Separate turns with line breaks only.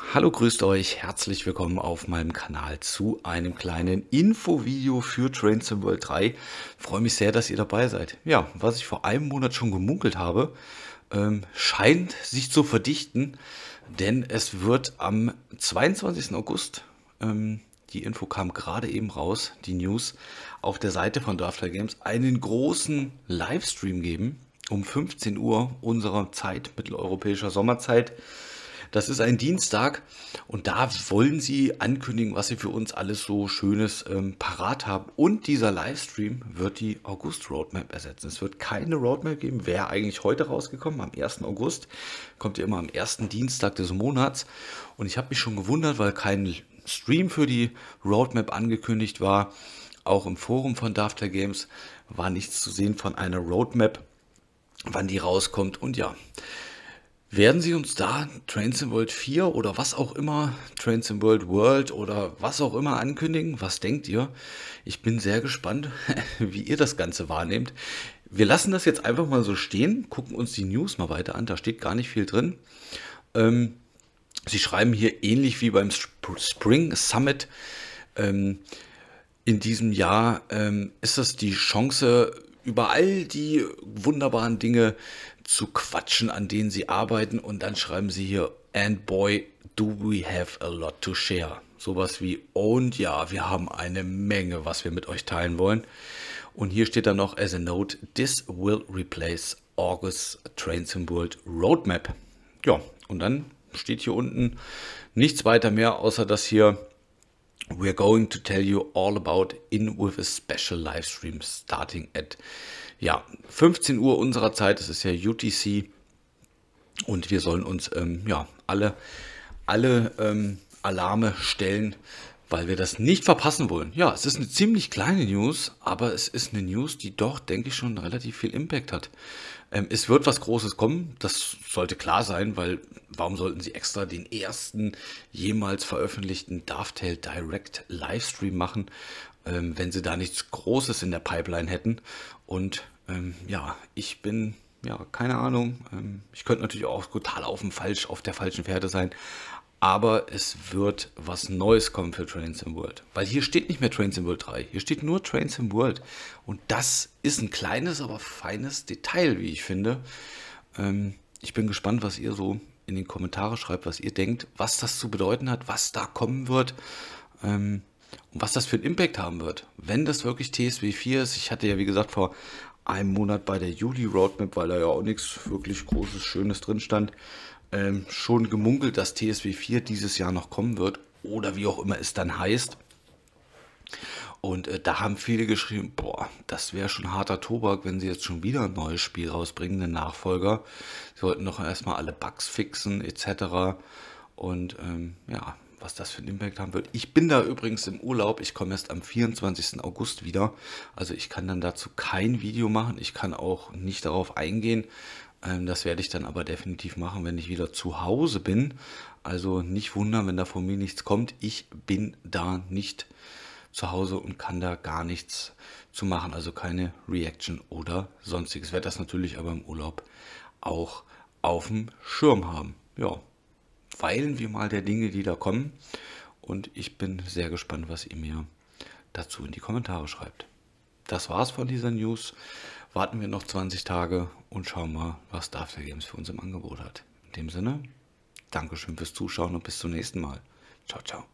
Hallo, grüßt euch, herzlich willkommen auf meinem Kanal zu einem kleinen Infovideo für Trains Sim World 3. Ich Freue mich sehr, dass ihr dabei seid. Ja, was ich vor einem Monat schon gemunkelt habe, ähm, scheint sich zu verdichten, denn es wird am 22. August, ähm, die Info kam gerade eben raus, die News, auf der Seite von Drafter Games einen großen Livestream geben, um 15 Uhr unserer Zeit, mitteleuropäischer Sommerzeit, das ist ein Dienstag und da wollen sie ankündigen, was sie für uns alles so Schönes ähm, parat haben. Und dieser Livestream wird die August Roadmap ersetzen. Es wird keine Roadmap geben. Wäre eigentlich heute rausgekommen, am 1. August. Kommt ja immer am ersten Dienstag des Monats. Und ich habe mich schon gewundert, weil kein Stream für die Roadmap angekündigt war. Auch im Forum von Dafter Games war nichts zu sehen von einer Roadmap, wann die rauskommt. Und ja, werden Sie uns da Trains in World 4 oder was auch immer, Trains in World World oder was auch immer ankündigen? Was denkt ihr? Ich bin sehr gespannt, wie ihr das Ganze wahrnehmt. Wir lassen das jetzt einfach mal so stehen, gucken uns die News mal weiter an, da steht gar nicht viel drin. Ähm, sie schreiben hier ähnlich wie beim Sp Spring Summit ähm, in diesem Jahr, ähm, ist das die Chance über all die wunderbaren Dinge zu quatschen, an denen sie arbeiten. Und dann schreiben sie hier, and boy, do we have a lot to share. Sowas wie, und ja, wir haben eine Menge, was wir mit euch teilen wollen. Und hier steht dann noch, as a note, this will replace August Trains in World Roadmap. Ja, und dann steht hier unten nichts weiter mehr, außer dass hier we're going to tell you all about in with a special live stream starting at ja, 15 Uhr unserer Zeit. Es ist ja UTC. Und wir sollen uns ähm, ja, alle, alle ähm, Alarme stellen, weil wir das nicht verpassen wollen. Ja, es ist eine ziemlich kleine News, aber es ist eine News, die doch, denke ich, schon relativ viel Impact hat. Ähm, es wird was Großes kommen, das sollte klar sein, weil warum sollten sie extra den ersten jemals veröffentlichten Dovetail Direct Livestream machen, ähm, wenn sie da nichts Großes in der Pipeline hätten? Und ähm, ja, ich bin ja, keine Ahnung. Ähm, ich könnte natürlich auch total auf dem falsch, auf der falschen Pferde sein aber es wird was Neues kommen für Trains in World. Weil hier steht nicht mehr Trains in World 3, hier steht nur Trains in World. Und das ist ein kleines, aber feines Detail, wie ich finde. Ähm, ich bin gespannt, was ihr so in den Kommentaren schreibt, was ihr denkt, was das zu bedeuten hat, was da kommen wird ähm, und was das für einen Impact haben wird. Wenn das wirklich TSW 4 ist, ich hatte ja wie gesagt vor einem Monat bei der Juli Roadmap, weil da ja auch nichts wirklich Großes, Schönes drin stand, ähm, schon gemunkelt, dass TSW 4 dieses Jahr noch kommen wird oder wie auch immer es dann heißt. Und äh, da haben viele geschrieben, boah, das wäre schon harter Tobak, wenn sie jetzt schon wieder ein neues Spiel rausbringen, den Nachfolger. Sie wollten doch erstmal alle Bugs fixen etc. Und ähm, ja, was das für einen Impact haben wird. Ich bin da übrigens im Urlaub. Ich komme erst am 24. August wieder. Also ich kann dann dazu kein Video machen. Ich kann auch nicht darauf eingehen. Ähm, das werde ich dann aber definitiv machen, wenn ich wieder zu Hause bin. Also nicht wundern, wenn da von mir nichts kommt. Ich bin da nicht zu Hause und kann da gar nichts zu machen. Also keine Reaction oder sonstiges. werde das natürlich aber im Urlaub auch auf dem Schirm haben. Ja, weilen wir mal der Dinge, die da kommen. Und ich bin sehr gespannt, was ihr mir dazu in die Kommentare schreibt das war's von dieser News. Warten wir noch 20 Tage und schauen mal, was Darfster Games für uns im Angebot hat. In dem Sinne, Dankeschön fürs Zuschauen und bis zum nächsten Mal. Ciao, ciao.